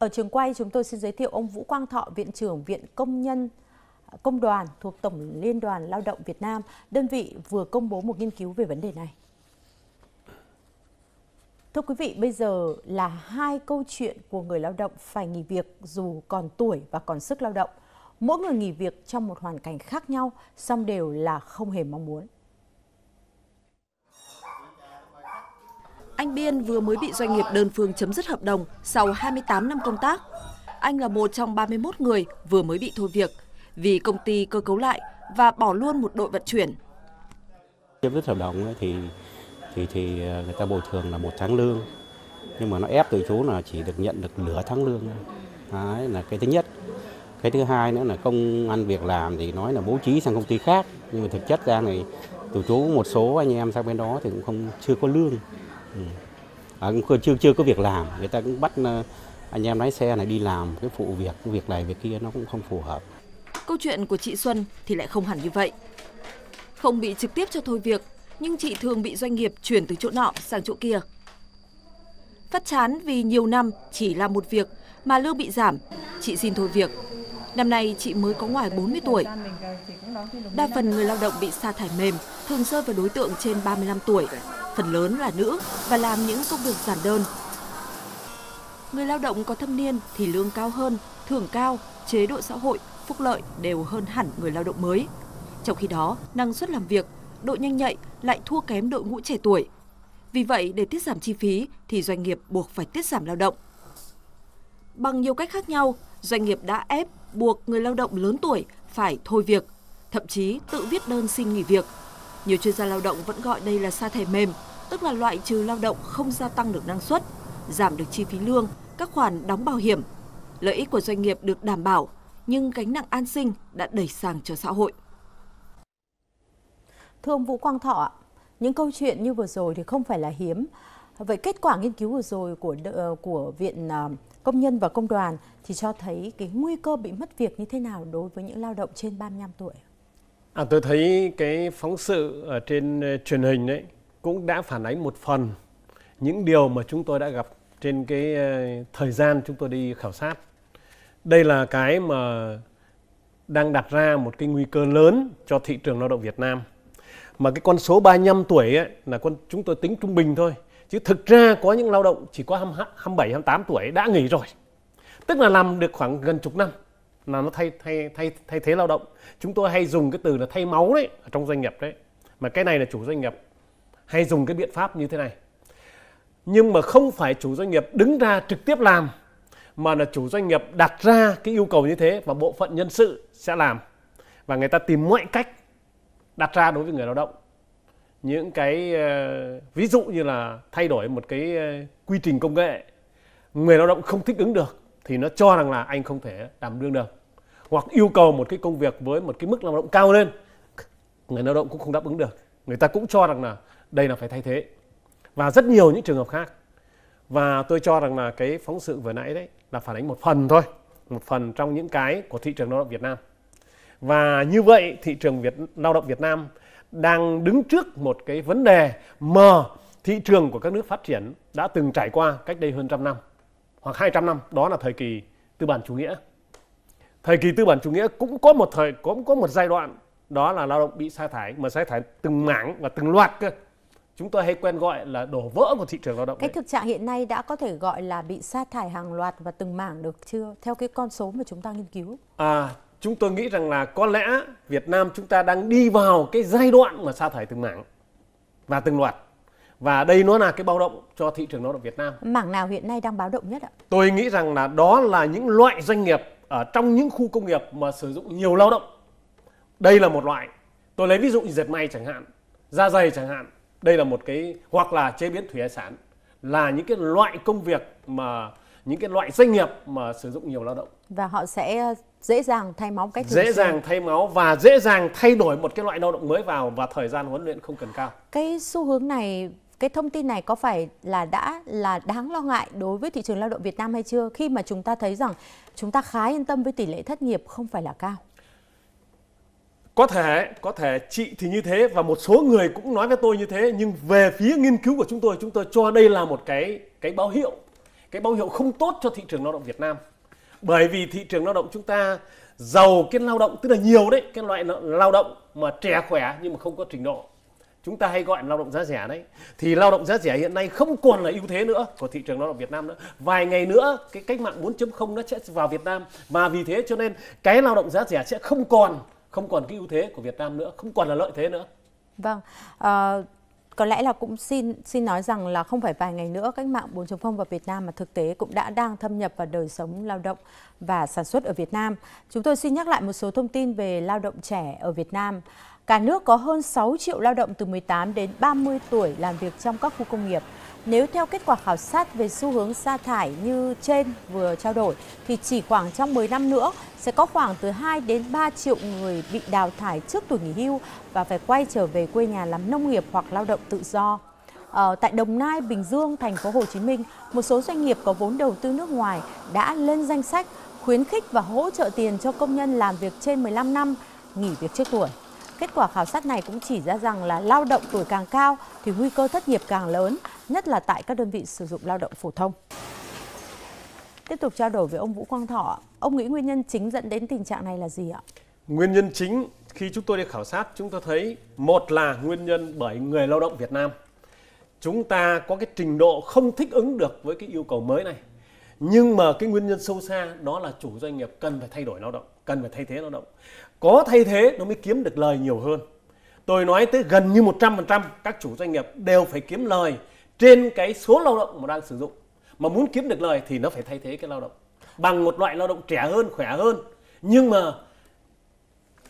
Ở trường quay chúng tôi xin giới thiệu ông Vũ Quang Thọ, Viện trưởng Viện Công nhân à, Công đoàn thuộc Tổng Liên đoàn Lao động Việt Nam, đơn vị vừa công bố một nghiên cứu về vấn đề này. Thưa quý vị, bây giờ là hai câu chuyện của người lao động phải nghỉ việc dù còn tuổi và còn sức lao động. Mỗi người nghỉ việc trong một hoàn cảnh khác nhau, song đều là không hề mong muốn. Anh Biên vừa mới bị doanh nghiệp đơn phương chấm dứt hợp đồng sau 28 năm công tác. Anh là một trong 31 người vừa mới bị thôi việc vì công ty cơ cấu lại và bỏ luôn một đội vận chuyển. Chấm dứt hợp đồng thì thì thì à, người ta bồi thường là một tháng lương nhưng mà nó ép từ chú là chỉ được nhận được nửa tháng lương đấy là cái thứ nhất cái thứ hai nữa là công ăn việc làm thì nói là bố trí sang công ty khác nhưng mà thực chất ra này từ chú một số anh em sang bên đó thì cũng không chưa có lương Ừ. À, cũng chưa chưa có việc làm người ta cũng bắt ờ, anh em lái xe này đi làm cái phụ việc cái việc này việc kia nó cũng không phù hợp câu chuyện của chị Xuân thì lại không hẳn như vậy không bị trực tiếp cho thôi việc nhưng chị thường bị doanh nghiệp chuyển từ chỗ nọ sang chỗ kia phát chán vì nhiều năm chỉ làm một việc mà lương bị giảm chị xin thôi việc năm nay chị mới có ngoài 40 tuổi đa phần người lao động bị sa thải mềm thường rơi vào đối tượng trên 35 tuổi, phần lớn là nữ và làm những công việc giản đơn. Người lao động có thâm niên thì lương cao hơn, thưởng cao, chế độ xã hội, phúc lợi đều hơn hẳn người lao động mới. Trong khi đó, năng suất làm việc, độ nhanh nhạy lại thua kém đội ngũ trẻ tuổi. Vì vậy, để tiết giảm chi phí thì doanh nghiệp buộc phải tiết giảm lao động. Bằng nhiều cách khác nhau, doanh nghiệp đã ép buộc người lao động lớn tuổi phải thôi việc, thậm chí tự viết đơn xin nghỉ việc nhiều chuyên gia lao động vẫn gọi đây là sa thải mềm, tức là loại trừ lao động không gia tăng được năng suất, giảm được chi phí lương, các khoản đóng bảo hiểm. Lợi ích của doanh nghiệp được đảm bảo, nhưng gánh nặng an sinh đã đẩy sang cho xã hội. Thưa ông Vũ Quang Thọ, những câu chuyện như vừa rồi thì không phải là hiếm. Vậy kết quả nghiên cứu vừa rồi của ờ, của Viện ờ, Công nhân và Công đoàn thì cho thấy cái nguy cơ bị mất việc như thế nào đối với những lao động trên 35 tuổi? À, tôi thấy cái phóng sự ở trên ờ, truyền hình đấy cũng đã phản ánh một phần những điều mà chúng tôi đã gặp trên cái ờ, thời gian chúng tôi đi khảo sát. Đây là cái mà đang đặt ra một cái nguy cơ lớn cho thị trường lao động Việt Nam. Mà cái con số 35 tuổi ấy, là con chúng tôi tính trung bình thôi. Chứ thực ra có những lao động chỉ có 27, 28 tuổi đã nghỉ rồi. Tức là làm được khoảng gần chục năm là nó thay thay thay thay thế lao động chúng tôi hay dùng cái từ là thay máu đấy ở trong doanh nghiệp đấy mà cái này là chủ doanh nghiệp hay dùng cái biện pháp như thế này nhưng mà không phải chủ doanh nghiệp đứng ra trực tiếp làm mà là chủ doanh nghiệp đặt ra cái yêu cầu như thế và bộ phận nhân sự sẽ làm và người ta tìm mọi cách đặt ra đối với người lao động những cái ờ, ví dụ như là thay đổi một cái ờ, quy trình công nghệ người lao động không thích ứng được thì nó cho rằng là anh không thể đảm đương được hoặc yêu cầu một cái công việc với một cái mức lao động cao lên người lao động cũng không đáp ứng được người ta cũng cho rằng là đây là phải thay thế và rất nhiều những trường hợp khác và tôi cho rằng là cái phóng sự vừa nãy đấy là phản ánh một phần thôi một phần trong những cái của thị trường lao động Việt Nam và như vậy thị trường Việt lao động Việt Nam đang đứng trước một cái vấn đề mà thị trường của các nước phát triển đã từng trải qua cách đây hơn trăm năm hoặc 200 năm, đó là thời kỳ tư bản chủ nghĩa. Thời kỳ tư bản chủ nghĩa cũng có một thời cũng có một giai đoạn đó là lao động bị sa thải mà sa thải từng mảng và từng loạt cơ. Chúng tôi hay quen gọi là đổ vỡ của thị trường lao động. Cái này. thực trạng hiện nay đã có thể gọi là bị sa thải hàng loạt và từng mảng được chưa? Theo cái con số mà chúng ta nghiên cứu. À, chúng tôi nghĩ rằng là có lẽ Việt Nam chúng ta đang đi vào cái giai đoạn mà sa thải từng mảng và từng loạt và đây nó là cái báo động cho thị trường lao động Việt Nam. Mảng nào hiện nay đang báo động nhất ạ? Tôi nghĩ rằng là đó là những loại doanh nghiệp ở trong những khu công nghiệp mà sử dụng nhiều lao động. Đây là một loại. Tôi lấy ví dụ như dệt may chẳng hạn, da dày chẳng hạn. Đây là một cái hoặc là chế biến thủy hải sản là những cái loại công việc mà những cái loại doanh nghiệp mà sử dụng nhiều lao động và họ sẽ ờ, dễ dàng thay máu cách dễ dàng thay máu và dễ dàng thay đổi một cái loại lao động mới vào và thời gian huấn luyện không cần cao cái xu hướng này cái thông tin này có phải là đã là đáng lo ngại đối với thị trường lao động Việt Nam hay chưa khi mà chúng ta thấy rằng chúng ta khá yên tâm với tỷ lệ thất nghiệp không phải là cao? Có thể, có thể chị thì như thế và một số người cũng nói với tôi như thế nhưng về phía nghiên cứu của chúng tôi chúng tôi cho đây là một cái cái báo hiệu cái báo hiệu không tốt cho thị trường lao động Việt Nam. Bởi vì thị trường lao động chúng ta giàu cái lao động tức là nhiều đấy, cái loại lao động mà trẻ khỏe nhưng mà không có trình độ chúng ta hay gọi là lao động giá rẻ đấy thì lao động giá rẻ hiện nay không còn là ưu thế nữa của thị trường lao động Việt Nam nữa vài ngày nữa cái cách mạng 4.0 nó sẽ vào Việt Nam mà vì thế cho nên cái lao động giá rẻ sẽ không còn không còn cái ưu thế của Việt Nam nữa không còn là lợi thế nữa vâng à, có lẽ là cũng xin xin nói rằng là không phải vài ngày nữa cách mạng 4.0 vào Việt Nam mà thực tế cũng đã đang thâm nhập vào đời sống lao động và sản xuất ở Việt Nam. Chúng tôi xin nhắc lại một số thông tin về lao động trẻ ở Việt Nam. Cả nước có hơn 6 triệu lao động từ 18 đến 30 tuổi làm việc trong các khu công nghiệp. Nếu theo kết quả khảo sát về xu hướng sa thải như trên vừa trao đổi, thì chỉ khoảng trong 10 năm nữa sẽ có khoảng từ 2 đến 3 triệu người bị đào thải trước tuổi nghỉ hưu và phải quay trở về quê nhà làm nông nghiệp hoặc lao động tự do. Ở ờ, tại Đồng Nai, Bình Dương, thành phố Hồ Chí Minh, một số doanh nghiệp có vốn đầu tư nước ngoài đã lên danh sách khuyến khích và hỗ trợ tiền cho công nhân làm việc trên 15 năm nghỉ việc trước tuổi. Kết quả khảo sát này cũng chỉ ra rằng là lao động tuổi càng cao thì nguy cơ thất nghiệp càng lớn, nhất là tại các đơn vị sử dụng lao động phổ thông. Tiếp tục trao đổi với ông Vũ Quang Thọ, ông nghĩ nguyên nhân chính dẫn đến tình trạng này là gì ạ? Nguyên nhân chính khi chúng tôi đi khảo sát chúng tôi thấy một là nguyên nhân bởi người lao động Việt Nam. Chúng ta có cái trình độ không thích ứng được với cái yêu cầu mới này. Nhưng mà cái nguyên nhân sâu xa đó là chủ doanh nghiệp cần phải thay đổi lao động, cần phải thay thế lao động có thay thế nó mới kiếm được lời nhiều hơn tôi nói tới gần như 100% các chủ doanh nghiệp đều phải kiếm lời trên cái số lao động mà đang sử dụng mà muốn kiếm được lời thì nó phải thay thế cái lao động bằng một loại lao động trẻ hơn khỏe hơn nhưng mà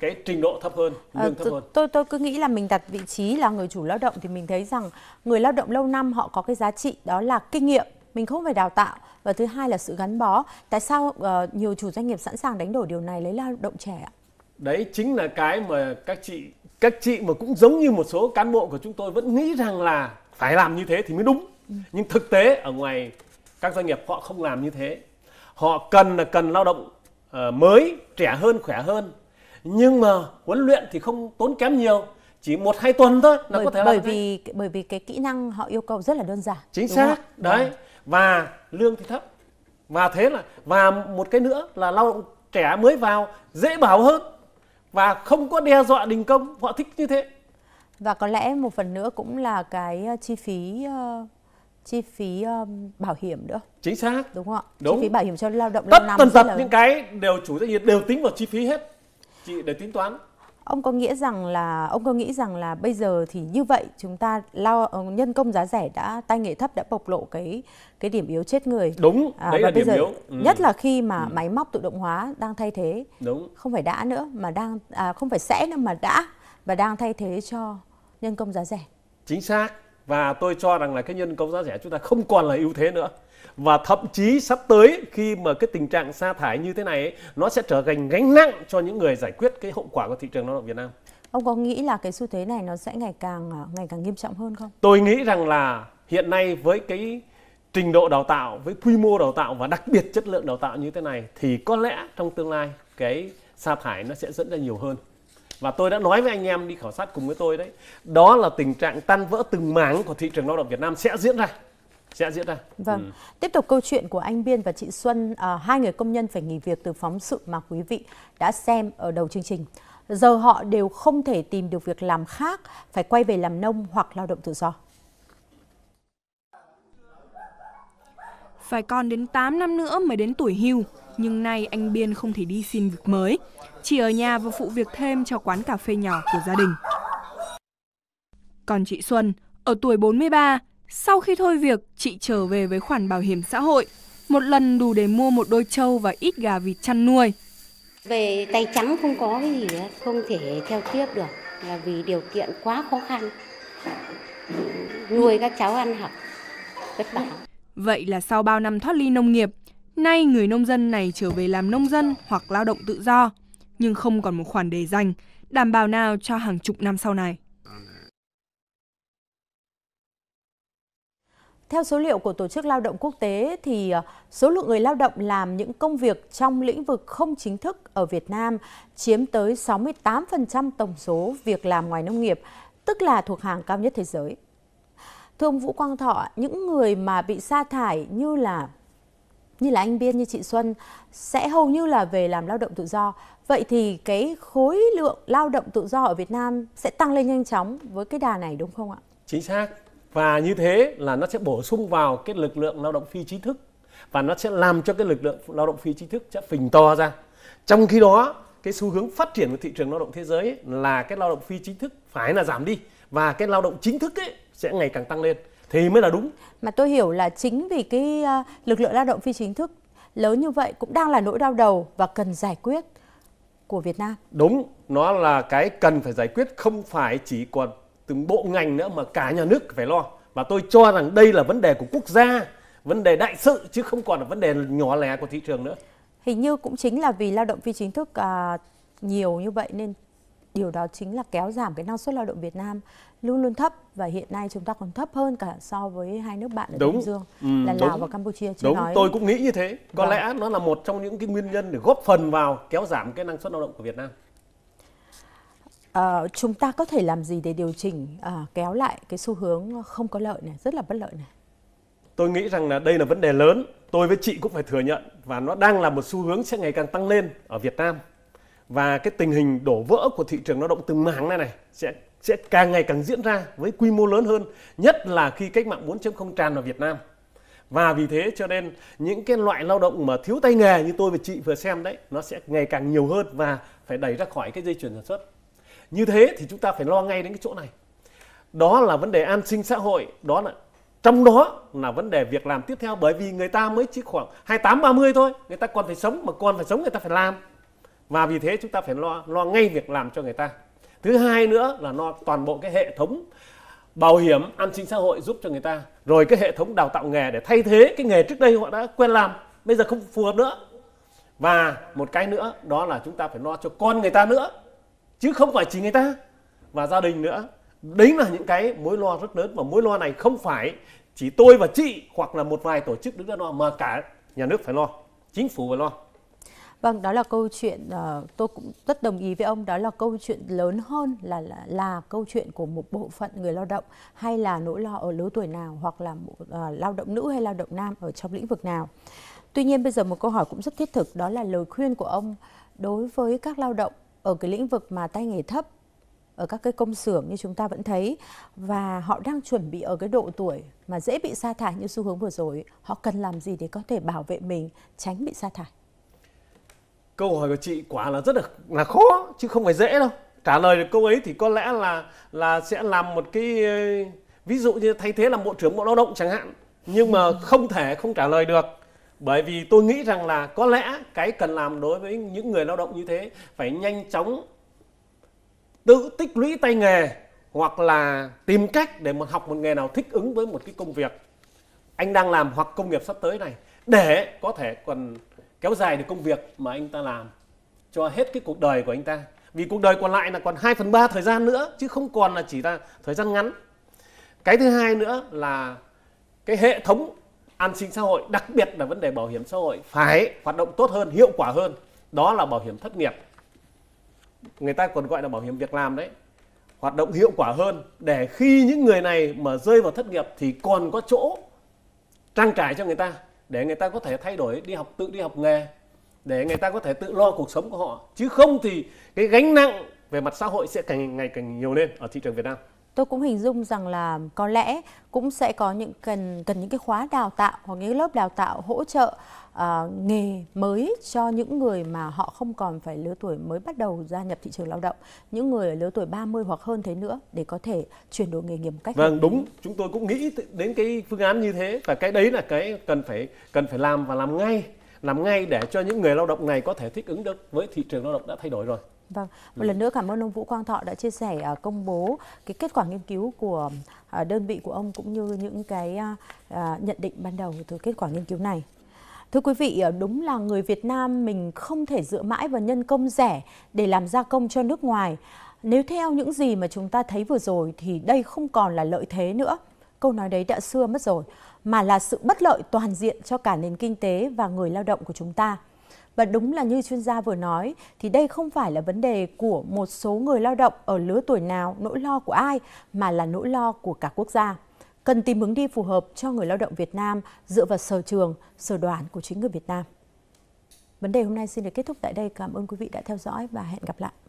cái trình độ thấp hơn, lương à, thấp hơn. Tôi tôi cứ nghĩ là mình đặt vị trí là người chủ lao động thì mình thấy rằng người lao động lâu năm họ có cái giá trị đó là kinh nghiệm, mình không phải đào tạo và thứ hai là sự gắn bó. Tại sao uh, nhiều chủ doanh nghiệp sẵn sàng đánh đổi điều này lấy lao động trẻ ạ? đấy chính là cái mà các chị các chị mà cũng giống như một số cán bộ của chúng tôi vẫn nghĩ rằng là phải làm như thế thì mới đúng nhưng thực tế ở ngoài các doanh nghiệp họ không làm như thế họ cần là cần lao động uh, mới trẻ hơn khỏe hơn nhưng mà huấn luyện thì không tốn kém nhiều chỉ một hai tuần thôi là bởi, có thể bởi vì ngay. bởi vì cái kỹ năng họ yêu cầu rất là đơn giản chính xác không? đấy vâng. và lương thì thấp và thế là và một cái nữa là lao động trẻ mới vào dễ bảo hơn và không có đe dọa đình công họ thích như thế và có lẽ một phần nữa cũng là cái ờ, chi phí ờ, chi phí ờ, bảo hiểm nữa chính xác đúng không ạ đúng. chi phí bảo hiểm cho lao động tất tần tật những cái đều chủ doanh nghiệp đều tính vào chi phí hết chị để tính toán Ông có nghĩa rằng là ông có nghĩ rằng là bây giờ thì như vậy chúng ta lao ờ, nhân công giá rẻ đã tay nghề thấp đã bộc lộ cái cái điểm yếu chết người. Đúng, à, đấy là bây điểm giờ, yếu. Ừ. Nhất là khi mà ừ. máy móc tự động hóa đang thay thế. Đúng. Không phải đã nữa mà đang à, không phải sẽ nữa mà đã và đang thay thế cho nhân công giá rẻ. Chính xác và tôi cho rằng là cái nhân công giá rẻ chúng ta không còn là ưu thế nữa và thậm chí sắp tới khi mà cái tình trạng sa thải như thế này ấy, nó sẽ trở thành gánh nặng cho những người giải quyết cái hậu quả của thị trường lao động Việt Nam. Ông có nghĩ là cái xu thế này nó sẽ ngày càng à, ngày càng nghiêm trọng hơn không? Tôi nghĩ rằng là hiện nay với cái trình độ đào tạo, với quy mô đào tạo và đặc biệt chất lượng đào tạo như thế này thì có lẽ trong tương lai cái sa thải nó sẽ dẫn ra nhiều hơn và tôi đã nói với anh em đi khảo sát cùng với tôi đấy đó là tình trạng tan vỡ từng mảng của thị trường lao động Việt Nam sẽ diễn ra sẽ diễn ra. Vâng. Ừ. Tiếp tục câu chuyện của anh Biên và chị Xuân, à, hai người công nhân phải nghỉ việc từ phóng sự mà quý vị đã xem ở đầu chương trình. Giờ họ đều không thể tìm được việc làm khác, phải quay về làm nông hoặc lao động tự do. Phải còn đến 8 năm nữa mới đến tuổi hưu nhưng nay anh Biên không thể đi xin việc mới, chỉ ở nhà và phụ việc thêm cho quán cà phê nhỏ của gia đình. Còn chị Xuân, ở tuổi 43, sau khi thôi việc, chị trở về với khoản bảo hiểm xã hội, một lần đủ để mua một đôi trâu và ít gà vịt chăn nuôi. Về tay trắng không có cái gì hết, không thể theo tiếp được là vì điều kiện quá khó khăn. Nuôi các cháu ăn học vất vả. Vậy là sau bao năm thoát ly nông nghiệp, Nay người nông dân này trở về làm nông dân hoặc lao động tự do, nhưng không còn một khoản để dành, đảm bảo nào cho hàng chục năm sau này. Theo số liệu của Tổ chức Lao động Quốc tế thì à, số lượng người lao động làm những công việc trong lĩnh vực không chính thức ở Việt Nam chiếm tới 68% tổng số việc làm ngoài nông nghiệp, tức là thuộc hàng cao nhất thế giới. Thưa ông Vũ Quang Thọ, những người mà bị sa thải như là như là anh Biên như chị Xuân sẽ hầu như là về làm lao động tự do. Vậy thì cái khối lượng lao động tự do ở Việt Nam sẽ tăng lên nhanh chóng với cái đà này đúng không ạ? Chính xác. Và như thế là nó sẽ bổ sung vào cái lực lượng lao động phi trí thức và nó sẽ làm cho cái lực lượng lao động phi trí thức sẽ phình to ra. Trong khi đó, cái xu hướng phát triển của thị trường lao động thế giới ấy, là cái lao động phi chính thức phải là giảm đi và cái lao động chính thức ấy sẽ ngày càng tăng lên thì mới là đúng mà tôi hiểu là chính vì cái ờ, lực lượng lao động phi chính thức lớn như vậy cũng đang là nỗi đau đầu và cần giải quyết của Việt Nam đúng nó là cái cần phải giải quyết không phải chỉ còn từng bộ ngành nữa mà cả nhà nước phải lo và tôi cho rằng đây là vấn đề của quốc gia vấn đề đại sự chứ không còn là vấn đề nhỏ lẻ của thị trường nữa hình như cũng chính là vì lao động phi chính thức à, nhiều như vậy nên điều đó chính là kéo giảm cái năng suất lao động Việt Nam luôn luôn thấp và hiện nay chúng ta còn thấp hơn cả so với hai nước bạn ở Đông Dương ừ, là Lào đúng. và Campuchia. Chứ đúng, nói... tôi cũng nghĩ như thế. Có vâng. lẽ nó là một trong những cái nguyên nhân để góp phần vào kéo giảm cái năng suất lao động của Việt Nam. À, chúng ta có thể làm gì để điều chỉnh à, kéo lại cái xu hướng không có lợi này rất là bất lợi này? Tôi nghĩ rằng là đây là vấn đề lớn. Tôi với chị cũng phải thừa nhận và nó đang là một xu hướng sẽ ngày càng tăng lên ở Việt Nam và cái tình hình đổ vỡ của thị trường lao động từng mảng này này sẽ sẽ càng ngày càng diễn ra với quy mô lớn hơn, nhất là khi cách mạng 4.0 tràn vào Việt Nam. Và vì thế cho nên những cái loại lao động mà thiếu tay nghề như tôi và chị vừa xem đấy, nó sẽ ngày càng nhiều hơn và phải đẩy ra khỏi cái dây chuyền sản xuất. Như thế thì chúng ta phải lo ngay đến cái chỗ này. Đó là vấn đề an sinh xã hội, đó là trong đó là vấn đề việc làm tiếp theo bởi vì người ta mới chỉ khoảng 28 30 thôi, người ta còn phải sống mà còn phải sống người ta phải làm và vì thế chúng ta phải lo lo ngay việc làm cho người ta thứ hai nữa là lo toàn bộ cái hệ thống bảo hiểm an sinh xã hội giúp cho người ta rồi cái hệ thống đào tạo nghề để thay thế cái nghề trước đây họ đã quen làm bây giờ không phù hợp nữa và một cái nữa đó là chúng ta phải lo cho con người ta nữa chứ không phải chỉ người ta và gia đình nữa đấy là những cái mối lo rất lớn và mối lo này không phải chỉ tôi và chị hoặc là một vài tổ chức đứng ra lo mà cả nhà nước phải lo chính phủ phải lo Vâng, đó là câu chuyện uh, tôi cũng rất đồng ý với ông, đó là câu chuyện lớn hơn là, là là câu chuyện của một bộ phận người lao động hay là nỗi lo ở lứa tuổi nào hoặc là uh, lao động nữ hay lao động nam ở trong lĩnh vực nào. Tuy nhiên bây giờ một câu hỏi cũng rất thiết thực đó là lời khuyên của ông đối với các lao động ở cái lĩnh vực mà tay nghề thấp ở các cái công xưởng như chúng ta vẫn thấy và họ đang chuẩn bị ở cái độ tuổi mà dễ bị sa thải như xu hướng vừa rồi, họ cần làm gì để có thể bảo vệ mình tránh bị sa thải? câu hỏi của chị quả là rất là là khó chứ không phải dễ đâu trả lời được câu ấy thì có lẽ là là sẽ làm một cái ờ, ví dụ như thay thế là bộ trưởng bộ lao động chẳng hạn nhưng mà không thể không trả lời được bởi vì tôi nghĩ rằng là có lẽ cái cần làm đối với những người lao động như thế phải nhanh chóng tự tích lũy tay nghề hoặc là tìm cách để mà học một nghề nào thích ứng với một cái công việc anh đang làm hoặc công nghiệp sắp tới này để có thể còn kéo dài được công việc mà anh ta làm cho hết cái cuộc đời của anh ta vì cuộc đời còn lại là còn 2 phần 3 thời gian nữa chứ không còn là chỉ là thời gian ngắn cái thứ hai nữa là cái hệ thống an sinh xã hội đặc biệt là vấn đề bảo hiểm xã hội phải hoạt động tốt hơn hiệu quả hơn đó là bảo hiểm thất nghiệp người ta còn gọi là bảo hiểm việc làm đấy hoạt động hiệu quả hơn để khi những người này mà rơi vào thất nghiệp thì còn có chỗ trang trải cho người ta để người ta có thể thay đổi đi học tự đi học nghề để người ta có thể tự lo cuộc sống của họ chứ không thì cái gánh nặng về mặt xã hội sẽ càng ngày càng nhiều lên ở thị trường Việt Nam tôi cũng hình dung rằng là có lẽ cũng sẽ có những cần cần những cái khóa đào tạo hoặc những lớp đào tạo hỗ trợ uh, nghề mới cho những người mà họ không còn phải lứa tuổi mới bắt đầu gia nhập thị trường lao động, những người ở lứa tuổi 30 hoặc hơn thế nữa để có thể chuyển đổi nghề nghiệp một cách. Vâng, đúng, chúng tôi cũng nghĩ đến cái phương án như thế và cái đấy là cái cần phải cần phải làm và làm ngay, làm ngay để cho những người lao động này có thể thích ứng được với thị trường lao động đã thay đổi rồi. Vâng, một ừ. lần nữa cảm ơn ông Vũ Quang Thọ đã chia sẻ à, công bố cái kết quả nghiên cứu của à, đơn vị của ông cũng như những cái à, nhận định ban đầu từ kết quả nghiên cứu này. Thưa quý vị, đúng là người Việt Nam mình không thể dựa mãi vào nhân công rẻ để làm gia công cho nước ngoài. Nếu theo những gì mà chúng ta thấy vừa rồi thì đây không còn là lợi thế nữa. Câu nói đấy đã xưa mất rồi, mà là sự bất lợi toàn diện cho cả nền kinh tế và người lao động của chúng ta. Và đúng là như chuyên gia vừa nói, thì đây không phải là vấn đề của một số người lao động ở lứa tuổi nào, nỗi lo của ai, mà là nỗi lo của cả quốc gia. Cần tìm hướng đi phù hợp cho người lao động Việt Nam dựa vào sở trường, sở đoản của chính người Việt Nam. Vấn đề hôm nay xin được kết thúc tại đây. Cảm ơn quý vị đã theo dõi và hẹn gặp lại.